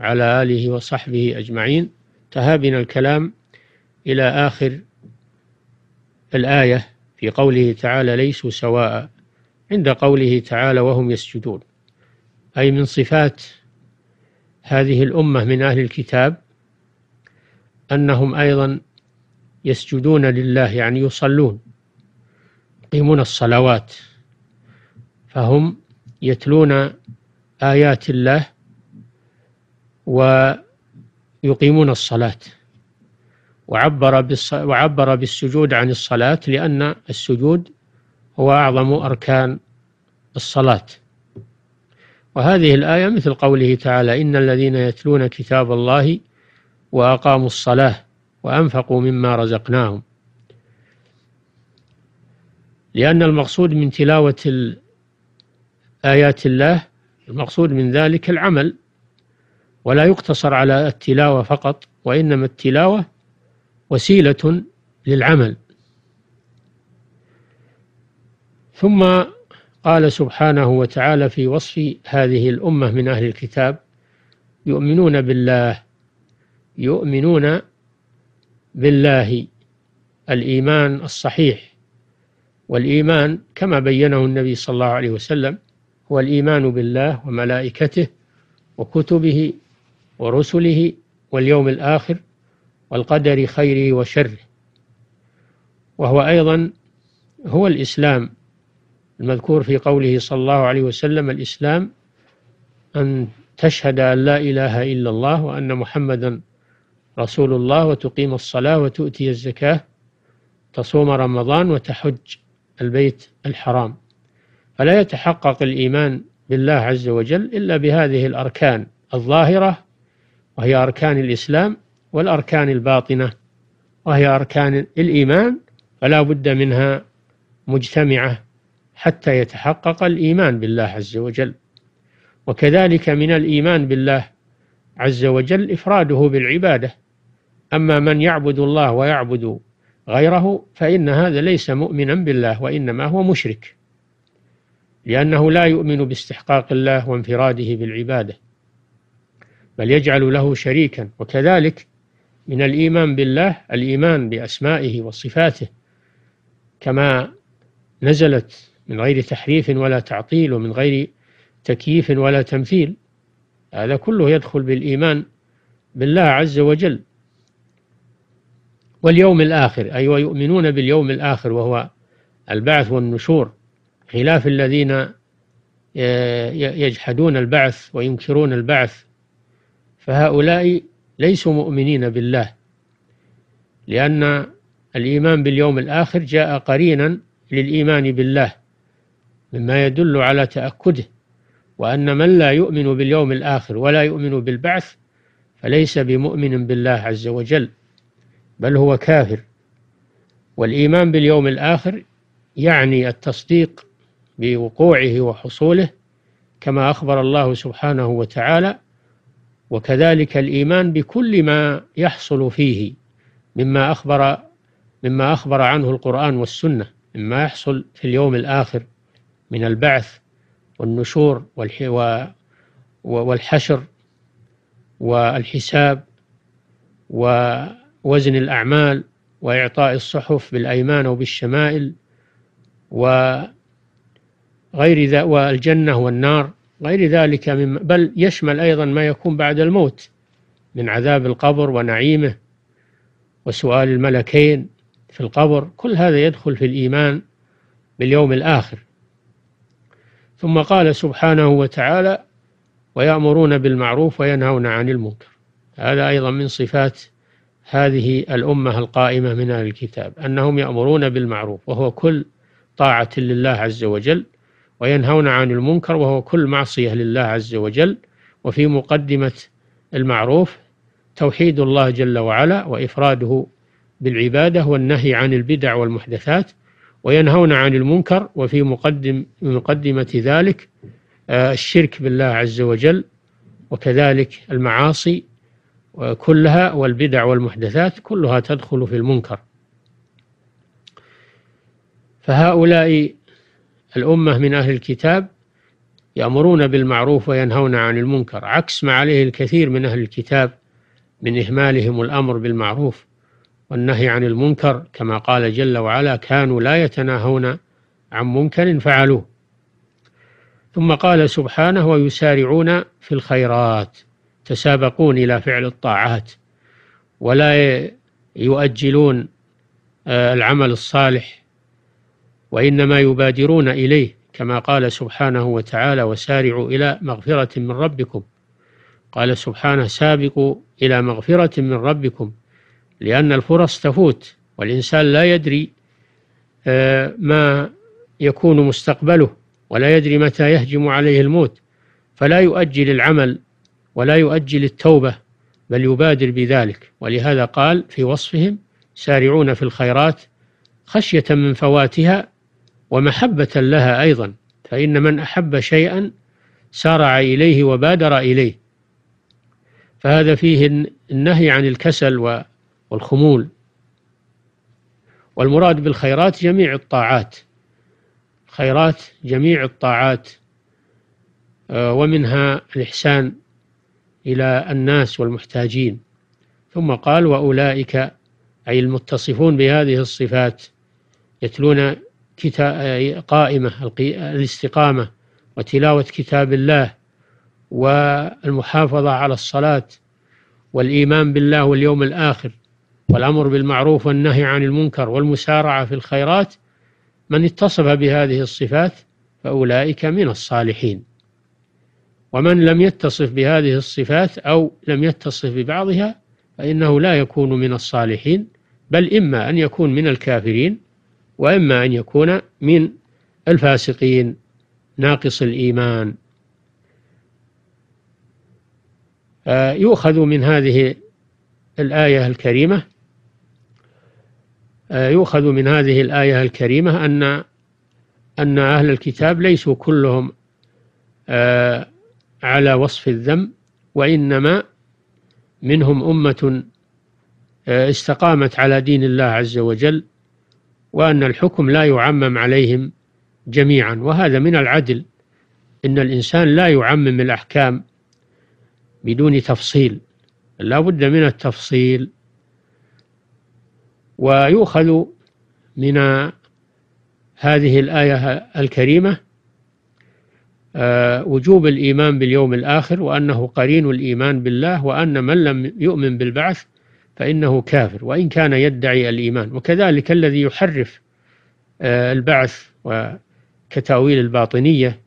على آله وصحبه أجمعين تهابنا الكلام إلى آخر الآية في قوله تعالى ليسوا سواء عند قوله تعالى وهم يسجدون أي من صفات هذه الأمة من أهل الكتاب أنهم أيضا يسجدون لله يعني يصلون يقيمون الصلوات فهم يتلون آيات الله ويقيمون الصلاة وعبر, وعبر بالسجود عن الصلاة لأن السجود هو أعظم أركان الصلاة وهذه الآية مثل قوله تعالى إن الذين يتلون كتاب الله وأقاموا الصلاة وأنفقوا مما رزقناهم لأن المقصود من تلاوة آيات الله المقصود من ذلك العمل ولا يقتصر على التلاوة فقط وإنما التلاوة وسيلة للعمل ثم قال سبحانه وتعالى في وصف هذه الأمة من أهل الكتاب يؤمنون بالله يؤمنون بالله الإيمان الصحيح والإيمان كما بينه النبي صلى الله عليه وسلم هو الإيمان بالله وملائكته وكتبه ورسله واليوم الآخر والقدر خيره وشره وهو أيضا هو الإسلام المذكور في قوله صلى الله عليه وسلم الإسلام أن تشهد أن لا إله إلا الله وأن محمدا رسول الله وتقيم الصلاة وتؤتي الزكاة تصوم رمضان وتحج البيت الحرام فلا يتحقق الإيمان بالله عز وجل إلا بهذه الأركان الظاهرة وهي أركان الإسلام والأركان الباطنة وهي أركان الإيمان فلا بد منها مجتمعة حتى يتحقق الإيمان بالله عز وجل وكذلك من الإيمان بالله عز وجل إفراده بالعبادة أما من يعبد الله ويعبد غيره فإن هذا ليس مؤمنا بالله وإنما هو مشرك لأنه لا يؤمن باستحقاق الله وانفراده بالعبادة بل يجعل له شريكا وكذلك من الإيمان بالله الإيمان بأسمائه وصفاته كما نزلت من غير تحريف ولا تعطيل ومن غير تكييف ولا تمثيل هذا كله يدخل بالإيمان بالله عز وجل واليوم الآخر أي أيوة ويؤمنون باليوم الآخر وهو البعث والنشور خلاف الذين آه، يجحدون البعث وينكرون البعث فهؤلاء ليسوا مؤمنين بالله لأن الإيمان باليوم الآخر جاء قرينا للإيمان بالله مما يدل على تأكده وأن من لا يؤمن باليوم الآخر ولا يؤمن بالبعث فليس بمؤمن بالله عز وجل بل هو كافر والإيمان باليوم الآخر يعني التصديق بوقوعه وحصوله كما أخبر الله سبحانه وتعالى وكذلك الإيمان بكل ما يحصل فيه مما أخبر مما أخبر عنه القرآن والسنة مما يحصل في اليوم الآخر من البعث والنشور والحشر والحساب ووزن الأعمال وإعطاء الصحف بالأيمان وبالشمائل وغير ذا والجنة والنار غير ذلك من بل يشمل أيضا ما يكون بعد الموت من عذاب القبر ونعيمه وسؤال الملكين في القبر كل هذا يدخل في الإيمان باليوم الآخر ثم قال سبحانه وتعالى ويأمرون بالمعروف وينهون عن المنكر هذا أيضا من صفات هذه الأمة القائمة من الكتاب أنهم يأمرون بالمعروف وهو كل طاعة لله عز وجل وينهون عن المنكر وهو كل معصية لله عز وجل وفي مقدمة المعروف توحيد الله جل وعلا وإفراده بالعبادة والنهي عن البدع والمحدثات وينهون عن المنكر وفي مقدم مقدمة ذلك آه، الشرك بالله عز وجل وكذلك المعاصي آه، كلها والبدع والمحدثات كلها تدخل في المنكر فهؤلاء الأمة من أهل الكتاب يأمرون بالمعروف وينهون عن المنكر عكس ما عليه الكثير من أهل الكتاب من إهمالهم الأمر بالمعروف والنهي عن المنكر كما قال جل وعلا كانوا لا يتناهون عن منكر فعلوه ثم قال سبحانه ويسارعون في الخيرات تسابقون إلى فعل الطاعات ولا يؤجلون آه، العمل الصالح وإنما يبادرون إليه كما قال سبحانه وتعالى وسارعوا إلى مغفرة من ربكم قال سبحانه سابقوا إلى مغفرة من ربكم لأن الفرص تفوت والإنسان لا يدري آه، ما يكون مستقبله ولا يدري متى يهجم عليه الموت فلا يؤجل العمل ولا يؤجل التوبة بل يبادر بذلك ولهذا قال في وصفهم سارعون في الخيرات خشية من فواتها ومحبة لها أيضا فإن من أحب شيئا سارع إليه وبادر إليه فهذا فيه النهي عن الكسل والخمول والمراد بالخيرات جميع الطاعات خيرات جميع الطاعات آه، ومنها الإحسان إلى الناس والمحتاجين ثم قال وأولئك أي المتصفون بهذه الصفات يتلون آه، قائمة الاستقامة وتلاوة كتاب الله والمحافظة على الصلاة والإيمان بالله واليوم الآخر والأمر بالمعروف والنهي عن المنكر والمسارعة في الخيرات من اتصف بهذه الصفات فأولئك من الصالحين ومن لم يتصف بهذه الصفات أو لم يتصف ببعضها فإنه لا يكون من الصالحين بل إما أن يكون من الكافرين وإما أن يكون من الفاسقين ناقص الإيمان آه، يؤخذ من هذه الآية الكريمة آه، يؤخذ من هذه الآية الكريمة أن أن أهل الكتاب ليسوا كلهم آه، على وصف الذم وإنما منهم أمة استقامت على دين الله عز وجل وأن الحكم لا يعمم عليهم جميعا وهذا من العدل إن الإنسان لا يعمم الأحكام بدون تفصيل لا بد من التفصيل ويؤخذ من هذه الآية الكريمة آه، وجوب الإيمان باليوم الآخر وأنه قرين الإيمان بالله وأن من لم يؤمن بالبعث فإنه كافر وإن كان يدعي الإيمان وكذلك الذي يحرف آه، البعث وكتاويل الباطنية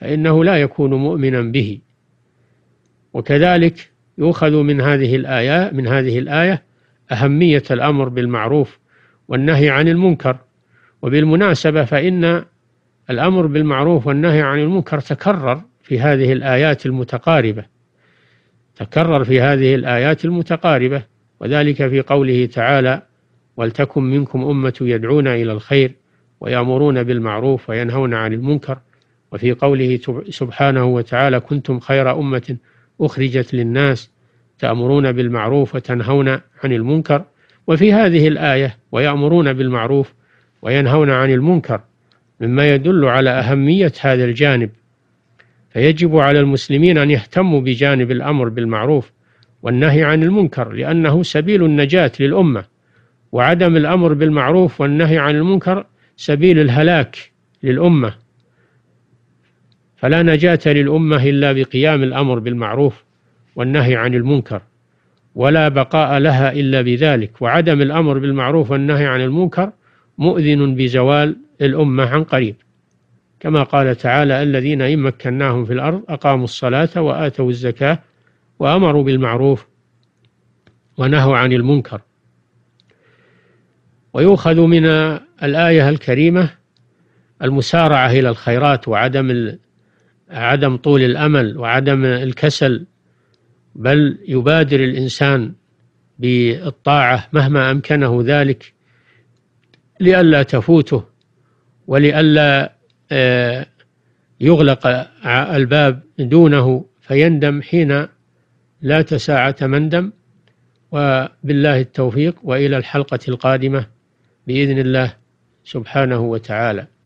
فإنه لا يكون مؤمنا به وكذلك يؤخذ من هذه الآية من هذه الآية أهمية الأمر بالمعروف والنهي عن المنكر وبالمناسبة فإن الأمر بالمعروف والنهي عن المنكر تكرر في هذه الآيات المتقاربة تكرر في هذه الآيات المتقاربة وذلك في قوله تعالى ولتكن منكم أمة يدعون إلى الخير ويأمرون بالمعروف وينهون عن المنكر وفي قوله سبحانه وتعالى كنتم خير أمة أخرجت للناس تأمرون بالمعروف وتنهون عن المنكر وفي هذه الآية ويأمرون بالمعروف وينهون عن المنكر مما يدل على أهمية هذا الجانب فيجب على المسلمين أن يهتموا بجانب الأمر بالمعروف والنهي عن المنكر لأنه سبيل النجاة للأمة وعدم الأمر بالمعروف والنهي عن المنكر سبيل الهلاك للأمة فلا نجاة للأمة إلا بقيام الأمر بالمعروف والنهي عن المنكر ولا بقاء لها إلا بذلك وعدم الأمر بالمعروف والنهي عن المنكر مؤذن بزوال الأمة عن قريب كما قال تعالى الذين إن مكناهم في الأرض أقاموا الصلاة وآتوا الزكاة وأمروا بالمعروف ونهوا عن المنكر ويؤخذ من الآية الكريمة المسارعة إلى الخيرات وعدم عدم طول الأمل وعدم الكسل بل يبادر الإنسان بالطاعة مهما أمكنه ذلك لئلا تفوته ولئلا آه، يغلق الباب دونه فيندم حين لا تساعة مندم وبالله التوفيق وإلى الحلقة القادمة بإذن الله سبحانه وتعالى